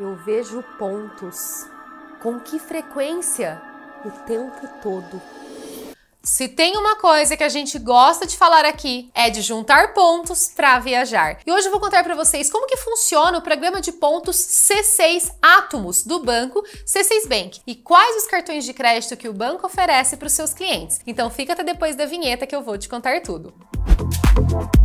Eu vejo pontos. Com que frequência? O tempo todo. Se tem uma coisa que a gente gosta de falar aqui é de juntar pontos para viajar. E hoje eu vou contar para vocês como que funciona o programa de pontos C6 Átomos do banco C6 Bank e quais os cartões de crédito que o banco oferece para os seus clientes. Então fica até depois da vinheta que eu vou te contar tudo. Música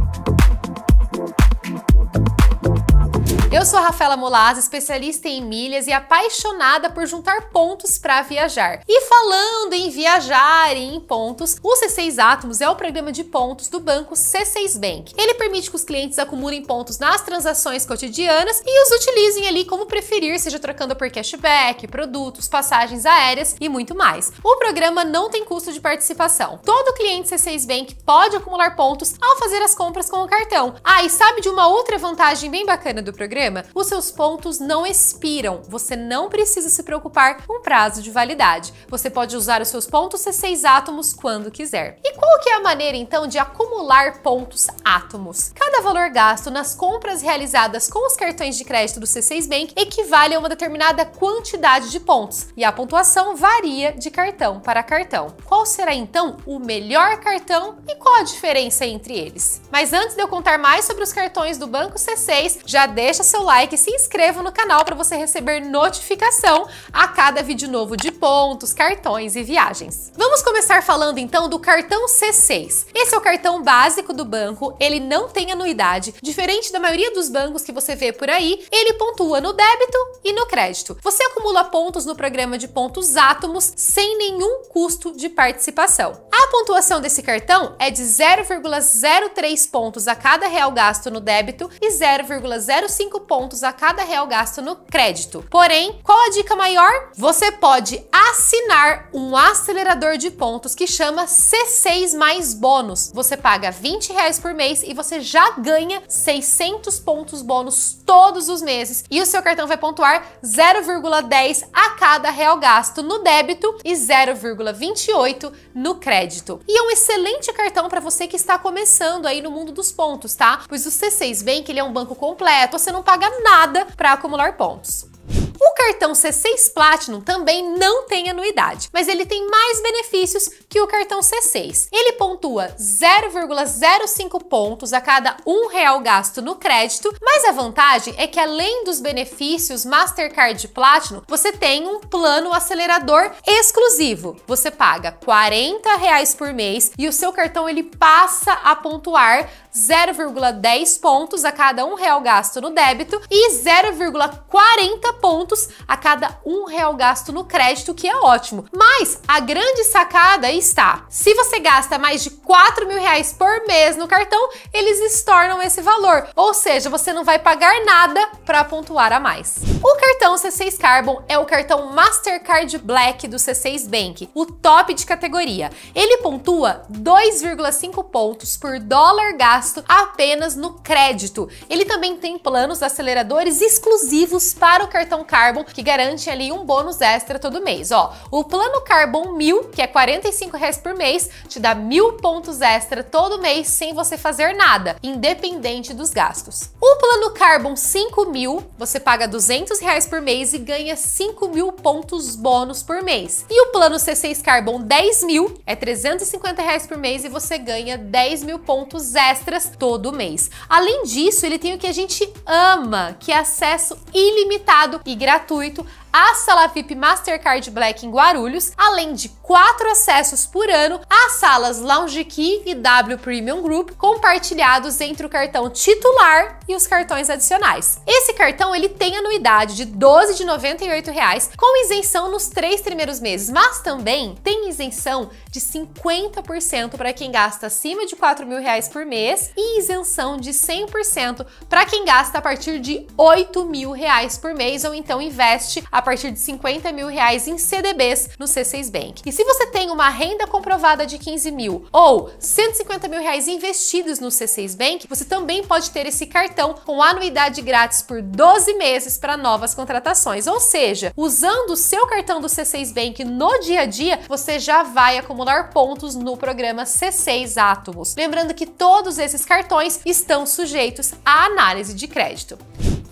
Eu sou a Rafaela Molaz, especialista em milhas e apaixonada por juntar pontos para viajar. E falando em viajar e em pontos, o C6 Atomos é o programa de pontos do banco C6 Bank. Ele permite que os clientes acumulem pontos nas transações cotidianas e os utilizem ali como preferir, seja trocando por cashback, produtos, passagens aéreas e muito mais. O programa não tem custo de participação. Todo cliente C6 Bank pode acumular pontos ao fazer as compras com o cartão. Ah, e sabe de uma outra vantagem bem bacana do programa? programa, os seus pontos não expiram. Você não precisa se preocupar com prazo de validade. Você pode usar os seus pontos C6 átomos quando quiser. E qual que é a maneira então de acumular pontos átomos? Cada valor gasto nas compras realizadas com os cartões de crédito do C6 Bank equivale a uma determinada quantidade de pontos e a pontuação varia de cartão para cartão. Qual será então o melhor cartão e qual a diferença entre eles? Mas antes de eu contar mais sobre os cartões do Banco C6, já deixa seu like, se inscreva no canal para você receber notificação a cada vídeo novo de pontos, cartões e viagens. Vamos começar falando então do cartão C6. Esse é o cartão básico do banco, ele não tem anuidade, diferente da maioria dos bancos que você vê por aí, ele pontua no débito e no crédito. Você acumula pontos no programa de pontos Átomos sem nenhum custo de participação. A pontuação desse cartão é de 0,03 pontos a cada real gasto no débito e 0,05 pontos a cada real gasto no crédito. Porém, qual a dica maior? Você pode assinar um acelerador de pontos que chama C6 mais bônus. Você paga 20 reais por mês e você já ganha 600 pontos bônus todos os meses e o seu cartão vai pontuar 0,10 a cada real gasto no débito e 0,28 no crédito crédito. E é um excelente cartão para você que está começando aí no mundo dos pontos, tá? Pois o C6 Bank ele é um banco completo, você não paga nada para acumular pontos. O cartão C6 Platinum também não tem anuidade, mas ele tem mais benefícios que o cartão C6. Ele pontua 0,05 pontos a cada um real gasto no crédito, mas a vantagem é que além dos benefícios Mastercard Platinum, você tem um plano acelerador exclusivo. Você paga 40 reais por mês e o seu cartão ele passa a pontuar 0,10 pontos a cada um real gasto no débito e 0,40 pontos a cada um real gasto no crédito, que é ótimo. Mas a grande sacada está: se você gasta mais de 4 mil reais por mês no cartão, eles estornam esse valor, ou seja, você não vai pagar nada para pontuar a mais. O cartão C6 Carbon é o cartão Mastercard Black do C6 Bank, o top de categoria. Ele pontua 2,5 pontos por dólar gasto gasto apenas no crédito. Ele também tem planos aceleradores exclusivos para o cartão Carbon, que garante ali um bônus extra todo mês. Ó, o plano Carbon 1000, que é reais por mês, te dá mil pontos extra todo mês sem você fazer nada, independente dos gastos. O plano Carbon 5000, você paga 200 reais por mês e ganha 5 mil pontos bônus por mês. E o plano C6 Carbon 10 mil é 350 reais por mês e você ganha 10 mil pontos extra extras todo mês. Além disso, ele tem o que a gente ama, que é acesso ilimitado e gratuito a sala VIP Mastercard Black em Guarulhos, além de quatro acessos por ano às salas Lounge Key e W Premium Group, compartilhados entre o cartão titular e os cartões adicionais. Esse cartão ele tem anuidade de R$ 12,98, com isenção nos três primeiros meses, mas também tem isenção de 50% para quem gasta acima de R$ mil reais por mês e isenção de 100% para quem gasta a partir de R$ mil reais por mês ou então investe a partir de 50 mil reais em CDBs no C6 Bank. E se você tem uma renda comprovada de 15 mil ou 150 mil reais investidos no C6 Bank, você também pode ter esse cartão com anuidade grátis por 12 meses para novas contratações. Ou seja, usando o seu cartão do C6 Bank no dia a dia, você já vai acumular pontos no programa C6 Atomos. Lembrando que todos esses cartões estão sujeitos à análise de crédito.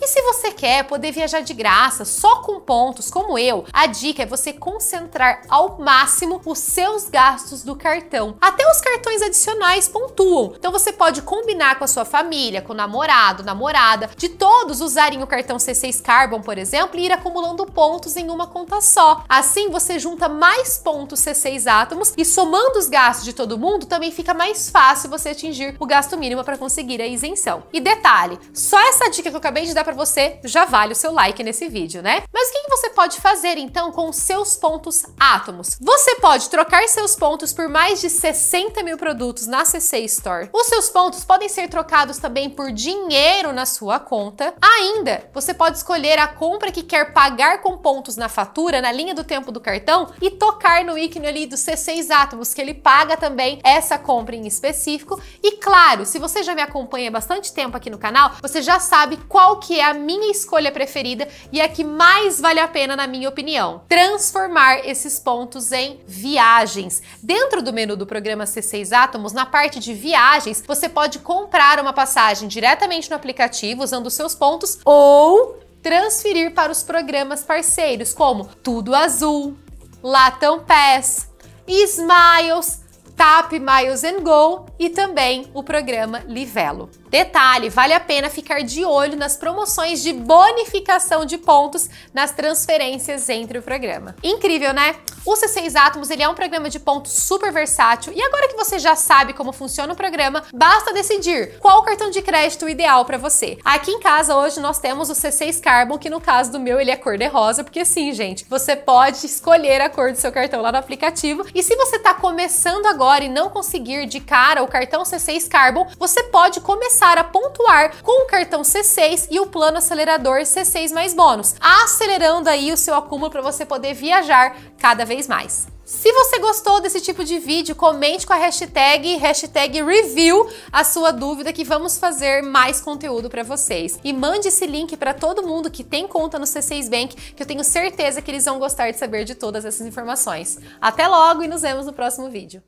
E se você quer poder viajar de graça, só com pontos, como eu, a dica é você concentrar ao máximo os seus gastos do cartão. Até os cartões adicionais pontuam. Então você pode combinar com a sua família, com o namorado, namorada, de todos usarem o cartão C6 Carbon, por exemplo, e ir acumulando pontos em uma conta só. Assim você junta mais pontos C6 átomos e somando os gastos de todo mundo, também fica mais fácil você atingir o gasto mínimo para conseguir a isenção. E detalhe, só essa dica que eu acabei de dar para para você, já vale o seu like nesse vídeo, né? Mas o que você pode fazer então com seus pontos átomos? Você pode trocar seus pontos por mais de 60 mil produtos na CC Store. Os seus pontos podem ser trocados também por dinheiro na sua conta. Ainda, você pode escolher a compra que quer pagar com pontos na fatura, na linha do tempo do cartão e tocar no ícone ali dos C6 átomos, que ele paga também essa compra em específico. E claro, se você já me acompanha há bastante tempo aqui no canal, você já sabe qual que é é a minha escolha preferida e é a que mais vale a pena, na minha opinião. Transformar esses pontos em viagens. Dentro do menu do programa C6 Átomos, na parte de viagens, você pode comprar uma passagem diretamente no aplicativo usando os seus pontos ou transferir para os programas parceiros como Tudo Azul, Latam Pass, Smiles, TAP Miles and Go e também o programa Livelo. Detalhe, vale a pena ficar de olho nas promoções de bonificação de pontos nas transferências entre o programa. Incrível, né? O C6 Atomos ele é um programa de pontos super versátil e agora que você já sabe como funciona o programa, basta decidir qual cartão de crédito ideal para você. Aqui em casa hoje nós temos o C6 Carbon, que no caso do meu ele é cor de rosa, porque sim, gente, você pode escolher a cor do seu cartão lá no aplicativo. E se você está começando agora e não conseguir de cara o cartão C6 Carbon, você pode começar começar a pontuar com o cartão C6 e o plano acelerador C6 mais bônus, acelerando aí o seu acúmulo para você poder viajar cada vez mais. Se você gostou desse tipo de vídeo, comente com a hashtag, hashtag review a sua dúvida que vamos fazer mais conteúdo para vocês. E mande esse link para todo mundo que tem conta no C6 Bank, que eu tenho certeza que eles vão gostar de saber de todas essas informações. Até logo e nos vemos no próximo vídeo.